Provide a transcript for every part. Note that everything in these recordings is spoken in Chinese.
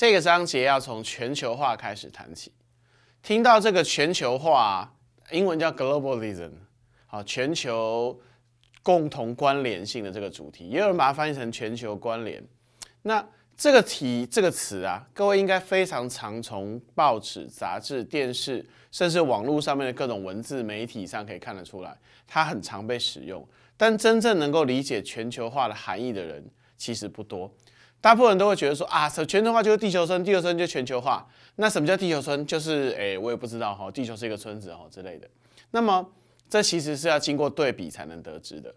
这个章节要从全球化开始谈起。听到这个全球化，英文叫 globalism，好，全球共同关联性的这个主题，也有人把它翻译成全球关联。那这个题这个词啊，各位应该非常常从报纸、杂志、电视，甚至网络上面的各种文字媒体上可以看得出来，它很常被使用。但真正能够理解全球化的含义的人，其实不多。大部分人都会觉得说啊，全球化就是地球村，地球村就全球化。那什么叫地球村？就是哎，我也不知道哈，地球是一个村子哈之类的。那么这其实是要经过对比才能得知的。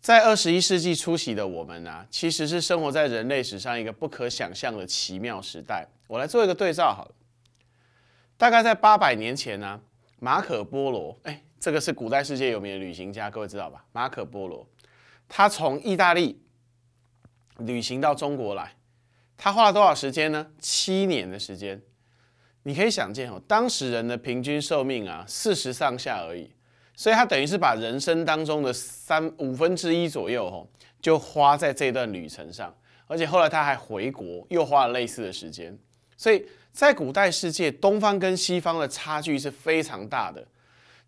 在二十一世纪初期的我们啊，其实是生活在人类史上一个不可想象的奇妙时代。我来做一个对照好了，大概在八百年前呢，马可波罗，哎，这个是古代世界有名的旅行家，各位知道吧？马可波罗，他从意大利。旅行到中国来，他花了多少时间呢？七年的时间。你可以想见哦，当时人的平均寿命啊，四十上下而已。所以他等于是把人生当中的三五分之一左右哦，就花在这段旅程上。而且后来他还回国，又花了类似的时间。所以在古代世界，东方跟西方的差距是非常大的，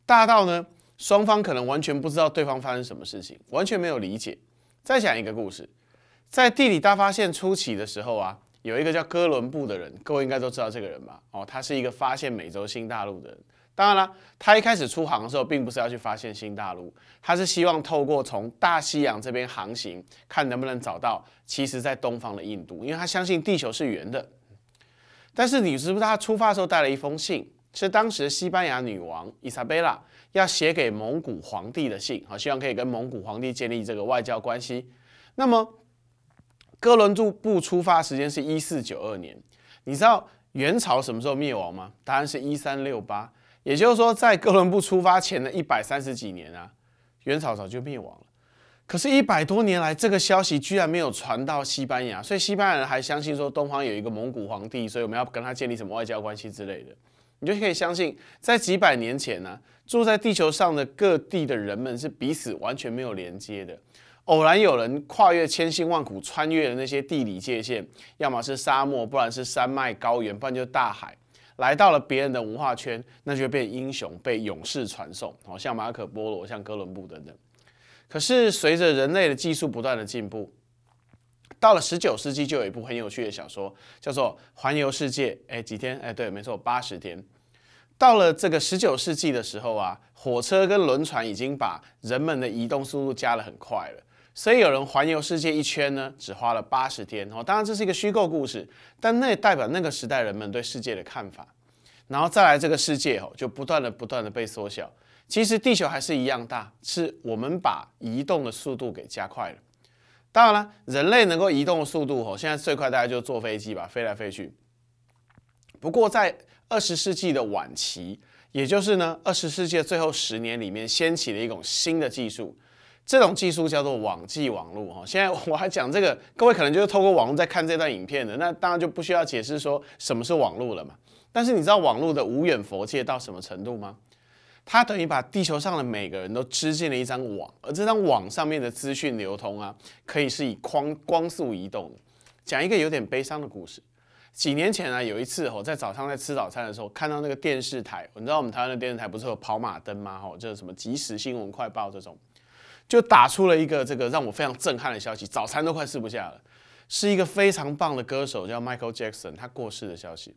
大到呢，双方可能完全不知道对方发生什么事情，完全没有理解。再讲一个故事。在地理大发现初期的时候啊，有一个叫哥伦布的人，各位应该都知道这个人吧？哦，他是一个发现美洲新大陆的人。当然了，他一开始出航的时候，并不是要去发现新大陆，他是希望透过从大西洋这边航行，看能不能找到其实在东方的印度，因为他相信地球是圆的。但是你知不知道，他出发的时候带了一封信，是当时西班牙女王伊莎贝拉要写给蒙古皇帝的信啊，希望可以跟蒙古皇帝建立这个外交关系。那么哥伦布出发时间是一四九二年，你知道元朝什么时候灭亡吗？答案是一三六八，也就是说在哥伦布出发前的一百三十几年啊，元朝早就灭亡了。可是，一百多年来，这个消息居然没有传到西班牙，所以西班牙人还相信说东方有一个蒙古皇帝，所以我们要跟他建立什么外交关系之类的。你就可以相信，在几百年前呢，住在地球上的各地的人们是彼此完全没有连接的。偶然有人跨越千辛万苦，穿越了那些地理界限，要么是沙漠，不然是山脉、高原，不然就是大海，来到了别人的文化圈，那就变英雄，被勇士传颂。哦，像马可波罗，像哥伦布等等。可是随着人类的技术不断的进步，到了十九世纪，就有一部很有趣的小说，叫做《环游世界》。哎，几天？哎，对，没错，八十天。到了这个十九世纪的时候啊，火车跟轮船已经把人们的移动速度加了很快了。所以有人环游世界一圈呢，只花了八十天。哦，当然这是一个虚构故事，但那代表那个时代人们对世界的看法。然后，再来这个世界哦，就不断的、不断的被缩小。其实地球还是一样大，是我们把移动的速度给加快了。当然了，人类能够移动的速度哦，现在最快大家就坐飞机吧，飞来飞去。不过在二十世纪的晚期，也就是呢二十世纪最后十年里面，掀起了一种新的技术。这种技术叫做网际网络，哈，现在我还讲这个，各位可能就是透过网络在看这段影片的，那当然就不需要解释说什么是网络了嘛。但是你知道网络的无远佛界到什么程度吗？它等于把地球上的每个人都织进了一张网，而这张网上面的资讯流通啊，可以是以光光速移动。讲一个有点悲伤的故事，几年前啊，有一次我在早上在吃早餐的时候，看到那个电视台，你知道我们台湾的电视台不是有跑马灯吗？哈，就是什么即时新闻快报这种。就打出了一个这个让我非常震撼的消息，早餐都快吃不下了。是一个非常棒的歌手，叫 Michael Jackson，他过世的消息。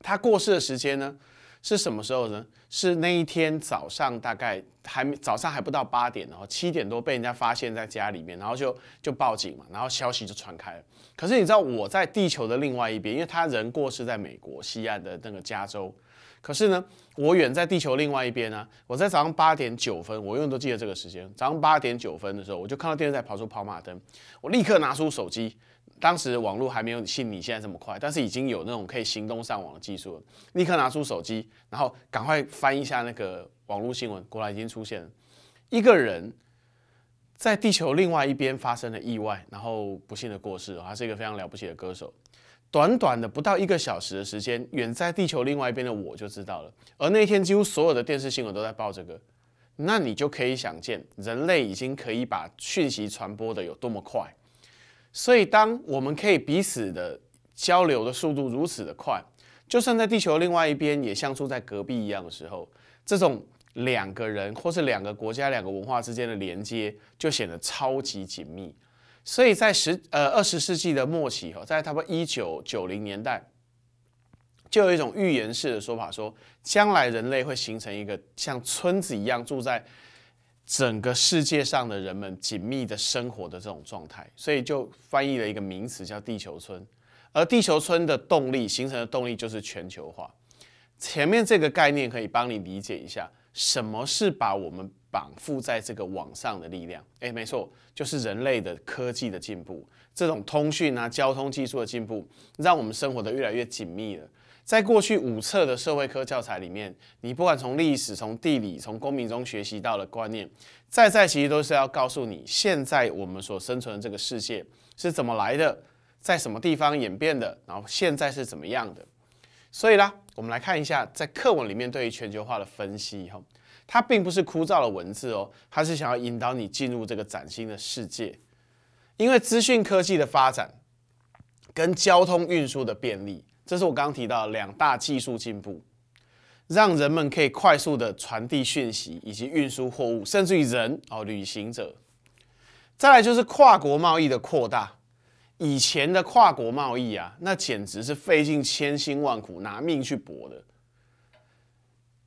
他过世的时间呢，是什么时候呢？是那一天早上，大概还没早上还不到八点，然后七点多被人家发现在家里面，然后就就报警嘛，然后消息就传开了。可是你知道我在地球的另外一边，因为他人过世在美国西岸的那个加州。可是呢，我远在地球另外一边啊！我在早上八点九分，我永远都记得这个时间。早上八点九分的时候，我就看到电视台跑出跑马灯，我立刻拿出手机。当时网络还没有像你现在这么快，但是已经有那种可以行动上网的技术了。立刻拿出手机，然后赶快翻一下那个网络新闻，果然已经出现了一个人在地球另外一边发生了意外，然后不幸的过世。他是一个非常了不起的歌手。短短的不到一个小时的时间，远在地球另外一边的我就知道了。而那天几乎所有的电视新闻都在报这个，那你就可以想见人类已经可以把讯息传播的有多么快。所以，当我们可以彼此的交流的速度如此的快，就算在地球另外一边也像住在隔壁一样的时候，这种两个人或是两个国家、两个文化之间的连接就显得超级紧密。所以在十呃二十世纪的末期哈，在差不多一九九零年代，就有一种预言式的说法，说将来人类会形成一个像村子一样住在整个世界上的人们紧密的生活的这种状态，所以就翻译了一个名词叫“地球村”。而地球村的动力形成的动力就是全球化。前面这个概念可以帮你理解一下。什么是把我们绑缚在这个网上的力量？诶，没错，就是人类的科技的进步，这种通讯啊、交通技术的进步，让我们生活的越来越紧密了。在过去五册的社会科教材里面，你不管从历史、从地理、从公民中学习到的观念，在在其实都是要告诉你，现在我们所生存的这个世界是怎么来的，在什么地方演变的，然后现在是怎么样的。所以啦。我们来看一下，在课文里面对于全球化的分析，哈，它并不是枯燥的文字哦，它是想要引导你进入这个崭新的世界。因为资讯科技的发展跟交通运输的便利，这是我刚刚提到两大技术进步，让人们可以快速的传递讯息以及运输货物，甚至于人哦，旅行者。再来就是跨国贸易的扩大。以前的跨国贸易啊，那简直是费尽千辛万苦，拿命去搏的。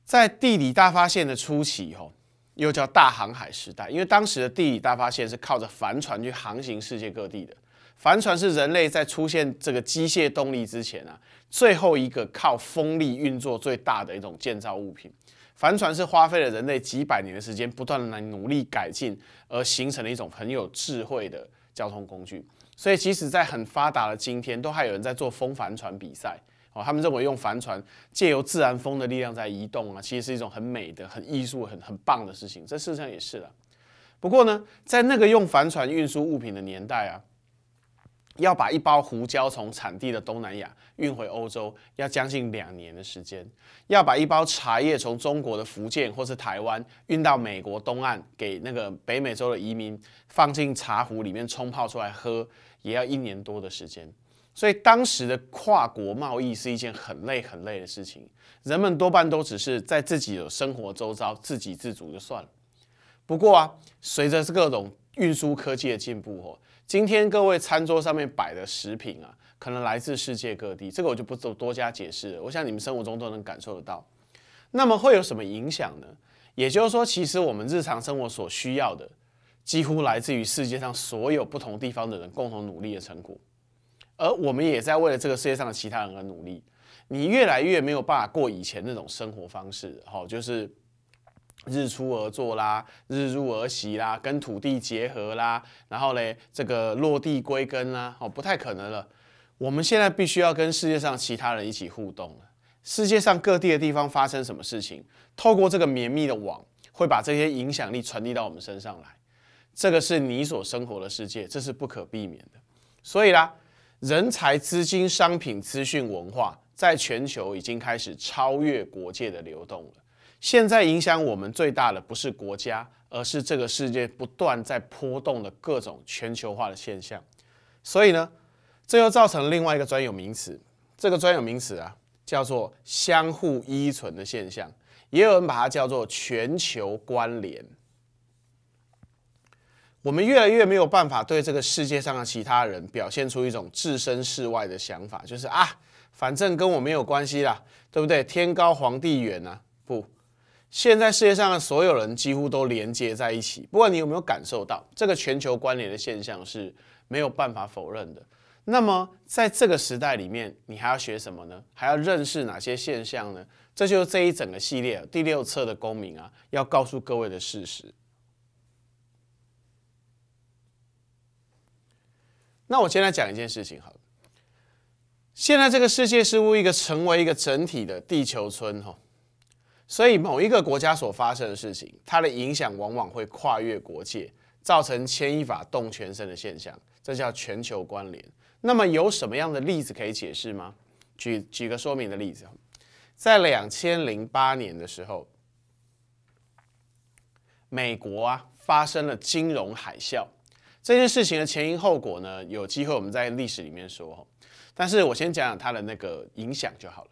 在地理大发现的初期，吼，又叫大航海时代，因为当时的地理大发现是靠着帆船去航行世界各地的。帆船是人类在出现这个机械动力之前啊，最后一个靠风力运作最大的一种建造物品。帆船是花费了人类几百年的时间，不断的来努力改进而形成的一种很有智慧的交通工具。所以，即使在很发达的今天，都还有人在做风帆船比赛哦。他们认为用帆船借由自然风的力量在移动啊，其实是一种很美的、很艺术、很很棒的事情。这事实上也是了。不过呢，在那个用帆船运输物品的年代啊，要把一包胡椒从产地的东南亚运回欧洲，要将近两年的时间；要把一包茶叶从中国的福建或是台湾运到美国东岸，给那个北美洲的移民放进茶壶里面冲泡出来喝。也要一年多的时间，所以当时的跨国贸易是一件很累很累的事情，人们多半都只是在自己的生活周遭自给自足就算了。不过啊，随着各种运输科技的进步，今天各位餐桌上面摆的食品啊，可能来自世界各地，这个我就不多加解释了。我想你们生活中都能感受得到。那么会有什么影响呢？也就是说，其实我们日常生活所需要的。几乎来自于世界上所有不同地方的人共同努力的成果，而我们也在为了这个世界上的其他人而努力。你越来越没有办法过以前那种生活方式，好，就是日出而作啦，日入而息啦，跟土地结合啦，然后嘞，这个落地归根啦，哦，不太可能了。我们现在必须要跟世界上其他人一起互动了。世界上各地的地方发生什么事情，透过这个绵密的网，会把这些影响力传递到我们身上来。这个是你所生活的世界，这是不可避免的。所以啦，人才、资金、商品、资讯、文化，在全球已经开始超越国界的流动了。现在影响我们最大的不是国家，而是这个世界不断在波动的各种全球化的现象。所以呢，这又造成另外一个专有名词，这个专有名词啊，叫做相互依存的现象，也有人把它叫做全球关联。我们越来越没有办法对这个世界上的其他人表现出一种置身事外的想法，就是啊，反正跟我没有关系啦，对不对？天高皇帝远啊，不，现在世界上的所有人几乎都连接在一起。不管你有没有感受到这个全球关联的现象是没有办法否认的？那么在这个时代里面，你还要学什么呢？还要认识哪些现象呢？这就是这一整个系列第六册的公民啊，要告诉各位的事实。那我先来讲一件事情，好了。现在这个世界是乎一个成为一个整体的地球村，哈，所以某一个国家所发生的事情，它的影响往往会跨越国界，造成牵一发动全身的现象，这叫全球关联。那么有什么样的例子可以解释吗？举举个说明的例子，在两千零八年的时候，美国啊发生了金融海啸。这件事情的前因后果呢？有机会我们在历史里面说，但是我先讲讲它的那个影响就好了。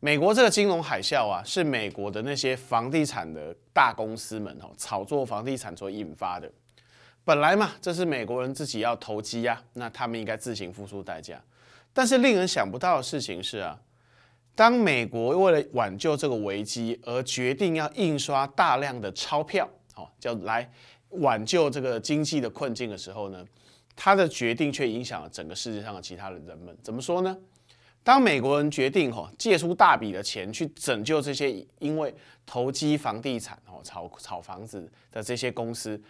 美国这个金融海啸啊，是美国的那些房地产的大公司们哦炒作房地产所引发的。本来嘛，这是美国人自己要投机呀，那他们应该自行付出代价。但是令人想不到的事情是啊，当美国为了挽救这个危机而决定要印刷大量的钞票，哦，叫来。挽救这个经济的困境的时候呢，他的决定却影响了整个世界上的其他的人们。怎么说呢？当美国人决定吼借出大笔的钱去拯救这些因为投机房地产哦炒炒房子的这些公司，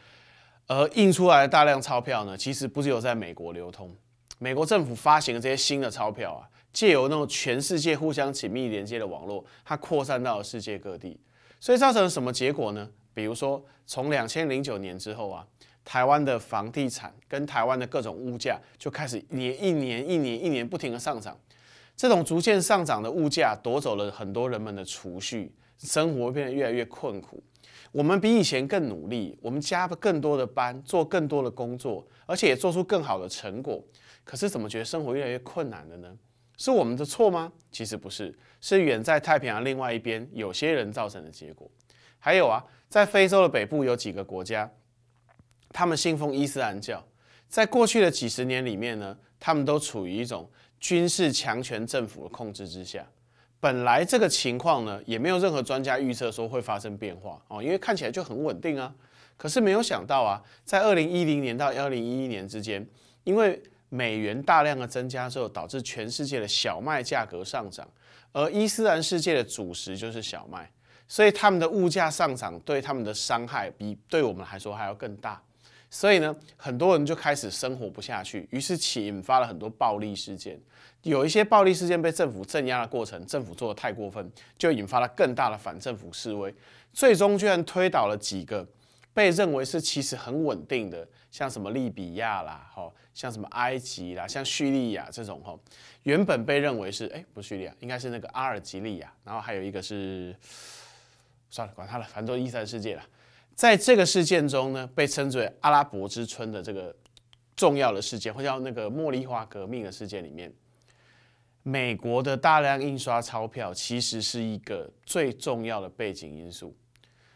而印出来的大量钞票呢，其实不是有在美国流通。美国政府发行的这些新的钞票啊，借由那种全世界互相紧密连接的网络，它扩散到世界各地。所以造成了什么结果呢？比如说，从两千零九年之后啊，台湾的房地产跟台湾的各种物价就开始年一年一年一年不停地上涨。这种逐渐上涨的物价夺走了很多人们的储蓄，生活变得越来越困苦。我们比以前更努力，我们加了更多的班，做更多的工作，而且也做出更好的成果。可是怎么觉得生活越来越困难了呢？是我们的错吗？其实不是，是远在太平洋另外一边有些人造成的结果。还有啊，在非洲的北部有几个国家，他们信奉伊斯兰教。在过去的几十年里面呢，他们都处于一种军事强权政府的控制之下。本来这个情况呢，也没有任何专家预测说会发生变化哦，因为看起来就很稳定啊。可是没有想到啊，在二零一零年到二零一一年之间，因为美元大量的增加之后，导致全世界的小麦价格上涨，而伊斯兰世界的主食就是小麦。所以他们的物价上涨对他们的伤害比对我们来说还要更大，所以呢，很多人就开始生活不下去，于是起引发了很多暴力事件。有一些暴力事件被政府镇压的过程，政府做的太过分，就引发了更大的反政府示威，最终居然推倒了几个被认为是其实很稳定的，像什么利比亚啦，吼，像什么埃及啦，像叙利亚这种吼，原本被认为是哎，不是叙利亚，应该是那个阿尔及利亚，然后还有一个是。算了，管他了，反正都一三世界了。在这个事件中呢，被称之为“阿拉伯之春”的这个重要的事件，或叫那个茉莉花革命的事件里面，美国的大量印刷钞票其实是一个最重要的背景因素。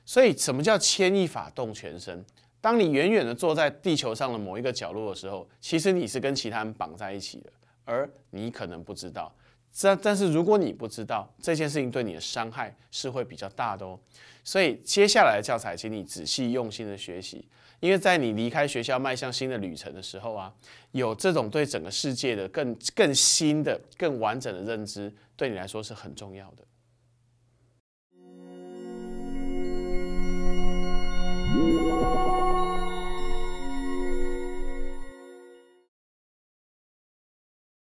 所以，什么叫牵一发动全身？当你远远的坐在地球上的某一个角落的时候，其实你是跟其他人绑在一起的，而你可能不知道。但但是如果你不知道这件事情对你的伤害是会比较大的哦，所以接下来的教材，请你仔细用心的学习，因为在你离开学校迈向新的旅程的时候啊，有这种对整个世界的更更新的更完整的认知，对你来说是很重要的。